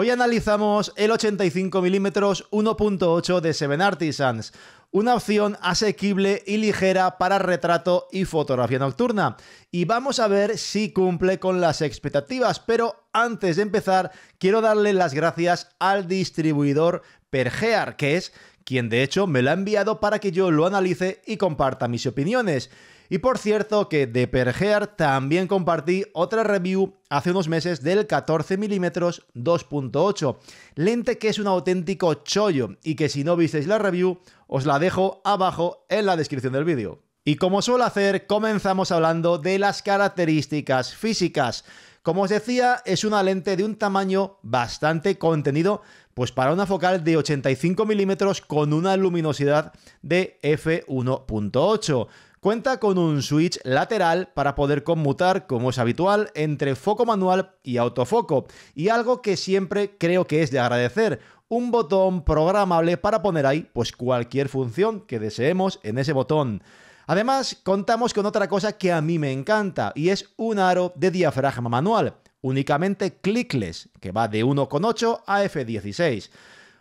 Hoy analizamos el 85 mm 1.8 de Seven Artisans, una opción asequible y ligera para retrato y fotografía nocturna. Y vamos a ver si cumple con las expectativas, pero antes de empezar quiero darle las gracias al distribuidor Pergear, que es quien de hecho me lo ha enviado para que yo lo analice y comparta mis opiniones. Y por cierto que de Pergear también compartí otra review hace unos meses del 14 mm 2.8, lente que es un auténtico chollo y que si no visteis la review os la dejo abajo en la descripción del vídeo. Y como suelo hacer, comenzamos hablando de las características físicas. Como os decía, es una lente de un tamaño bastante contenido, pues para una focal de 85 mm con una luminosidad de f1.8. Cuenta con un switch lateral para poder conmutar, como es habitual, entre foco manual y autofoco, y algo que siempre creo que es de agradecer, un botón programable para poner ahí pues cualquier función que deseemos en ese botón. Además, contamos con otra cosa que a mí me encanta y es un aro de diafragma manual, únicamente clickless, que va de 1,8 a F16.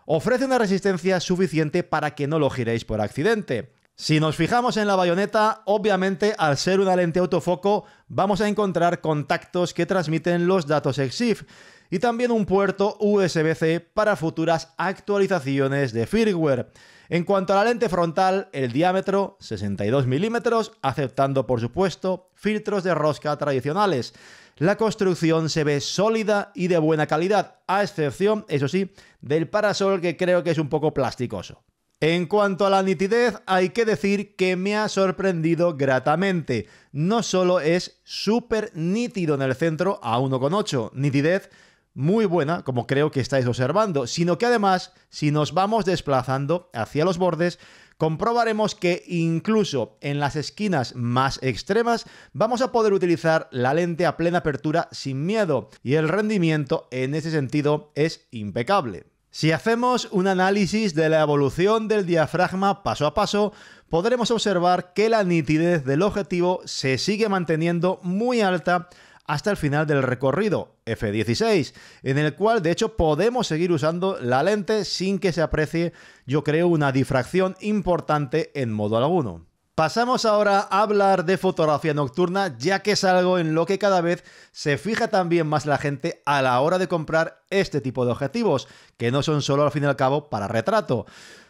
Ofrece una resistencia suficiente para que no lo giréis por accidente. Si nos fijamos en la bayoneta, obviamente al ser una lente autofoco vamos a encontrar contactos que transmiten los datos EXIF y también un puerto USB-C para futuras actualizaciones de firmware. En cuanto a la lente frontal, el diámetro 62 milímetros, aceptando por supuesto filtros de rosca tradicionales. La construcción se ve sólida y de buena calidad, a excepción, eso sí, del parasol que creo que es un poco plasticoso. En cuanto a la nitidez, hay que decir que me ha sorprendido gratamente. No solo es súper nítido en el centro a 1,8, nitidez muy buena, como creo que estáis observando, sino que además, si nos vamos desplazando hacia los bordes, comprobaremos que incluso en las esquinas más extremas vamos a poder utilizar la lente a plena apertura sin miedo, y el rendimiento en ese sentido es impecable. Si hacemos un análisis de la evolución del diafragma paso a paso, podremos observar que la nitidez del objetivo se sigue manteniendo muy alta hasta el final del recorrido, F16, en el cual de hecho podemos seguir usando la lente sin que se aprecie, yo creo, una difracción importante en modo alguno. Pasamos ahora a hablar de fotografía nocturna, ya que es algo en lo que cada vez se fija también más la gente a la hora de comprar este tipo de objetivos, que no son solo al fin y al cabo para retrato.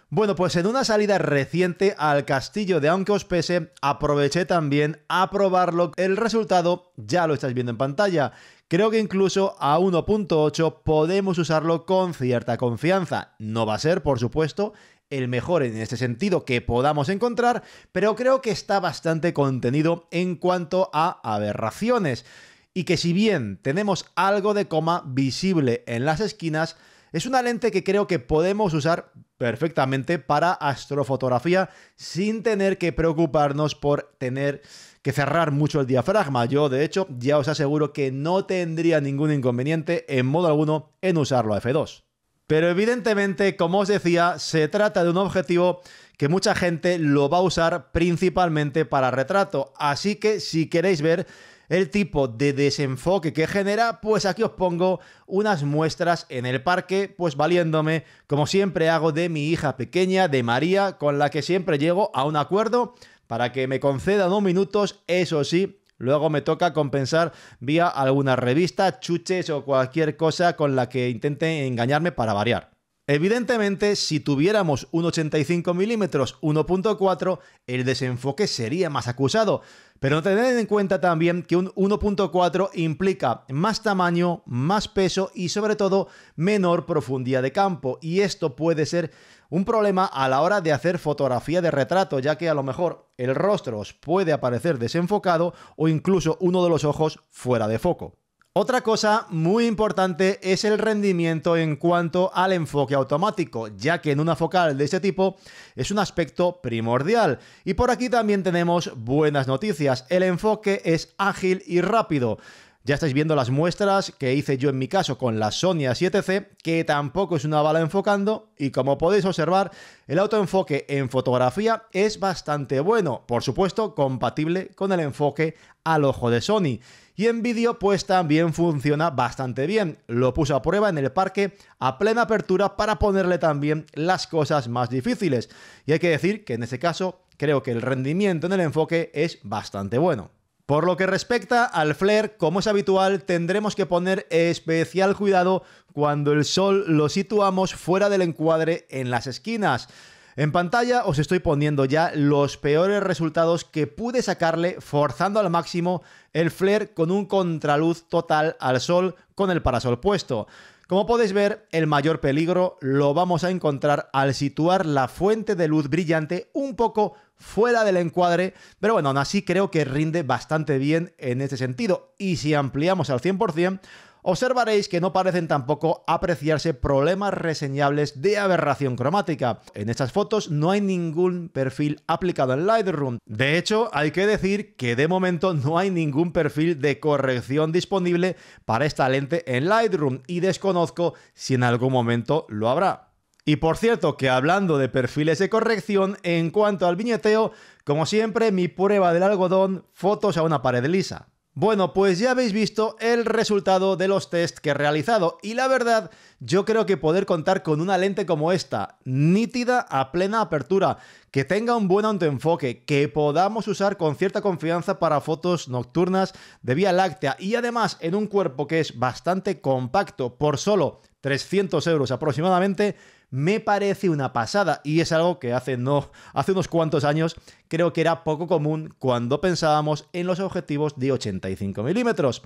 Bueno, pues en una salida reciente al castillo de Aunque os pese, aproveché también a probarlo. El resultado ya lo estáis viendo en pantalla. Creo que incluso a 1.8 podemos usarlo con cierta confianza. No va a ser, por supuesto, el mejor en este sentido que podamos encontrar, pero creo que está bastante contenido en cuanto a aberraciones, y que si bien tenemos algo de coma visible en las esquinas, es una lente que creo que podemos usar perfectamente para astrofotografía sin tener que preocuparnos por tener que cerrar mucho el diafragma. Yo, de hecho, ya os aseguro que no tendría ningún inconveniente en modo alguno en usarlo a F2. Pero evidentemente, como os decía, se trata de un objetivo que mucha gente lo va a usar principalmente para retrato. Así que si queréis ver el tipo de desenfoque que genera, pues aquí os pongo unas muestras en el parque, pues valiéndome, como siempre hago, de mi hija pequeña, de María, con la que siempre llego a un acuerdo para que me conceda unos minutos, eso sí, Luego me toca compensar vía alguna revista, chuches o cualquier cosa con la que intente engañarme para variar. Evidentemente, si tuviéramos un 85 mm 1.4, el desenfoque sería más acusado, pero tened en cuenta también que un 1.4 implica más tamaño, más peso y sobre todo menor profundidad de campo, y esto puede ser un problema a la hora de hacer fotografía de retrato, ya que a lo mejor el rostro os puede aparecer desenfocado o incluso uno de los ojos fuera de foco. Otra cosa muy importante es el rendimiento en cuanto al enfoque automático, ya que en una focal de este tipo es un aspecto primordial. Y por aquí también tenemos buenas noticias, el enfoque es ágil y rápido. Ya estáis viendo las muestras que hice yo en mi caso con la Sony A7C, que tampoco es una bala enfocando, y como podéis observar, el autoenfoque en fotografía es bastante bueno, por supuesto compatible con el enfoque al ojo de Sony. Y en vídeo pues también funciona bastante bien. Lo puse a prueba en el parque a plena apertura para ponerle también las cosas más difíciles. Y hay que decir que en este caso creo que el rendimiento en el enfoque es bastante bueno. Por lo que respecta al flare, como es habitual, tendremos que poner especial cuidado cuando el sol lo situamos fuera del encuadre en las esquinas. En pantalla os estoy poniendo ya los peores resultados que pude sacarle forzando al máximo el flare con un contraluz total al sol con el parasol puesto. Como podéis ver, el mayor peligro lo vamos a encontrar al situar la fuente de luz brillante un poco fuera del encuadre, pero bueno, aún así creo que rinde bastante bien en este sentido. Y si ampliamos al 100%, observaréis que no parecen tampoco apreciarse problemas reseñables de aberración cromática. En estas fotos no hay ningún perfil aplicado en Lightroom. De hecho, hay que decir que de momento no hay ningún perfil de corrección disponible para esta lente en Lightroom y desconozco si en algún momento lo habrá. Y por cierto, que hablando de perfiles de corrección, en cuanto al viñeteo, como siempre, mi prueba del algodón, fotos a una pared lisa. Bueno, pues ya habéis visto el resultado de los test que he realizado y la verdad yo creo que poder contar con una lente como esta, nítida a plena apertura, que tenga un buen autoenfoque, que podamos usar con cierta confianza para fotos nocturnas de vía láctea y además en un cuerpo que es bastante compacto por solo 300 euros aproximadamente, me parece una pasada y es algo que hace, no, hace unos cuantos años creo que era poco común cuando pensábamos en los objetivos de 85 milímetros.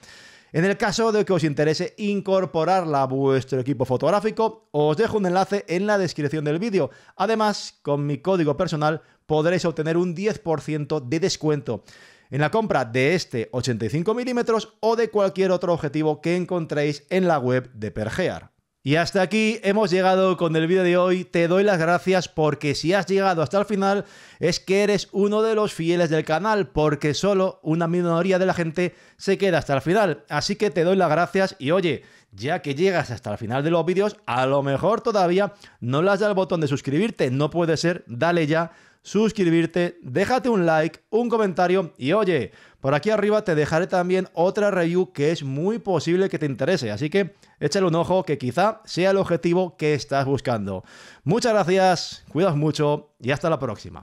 En el caso de que os interese incorporarla a vuestro equipo fotográfico, os dejo un enlace en la descripción del vídeo. Además, con mi código personal podréis obtener un 10% de descuento en la compra de este 85 milímetros o de cualquier otro objetivo que encontréis en la web de Pergear. Y hasta aquí hemos llegado con el vídeo de hoy. Te doy las gracias porque si has llegado hasta el final es que eres uno de los fieles del canal porque solo una minoría de la gente se queda hasta el final. Así que te doy las gracias y oye, ya que llegas hasta el final de los vídeos, a lo mejor todavía no le has dado el botón de suscribirte. No puede ser, dale ya suscribirte, déjate un like, un comentario y oye, por aquí arriba te dejaré también otra review que es muy posible que te interese, así que échale un ojo que quizá sea el objetivo que estás buscando. Muchas gracias, cuidas mucho y hasta la próxima.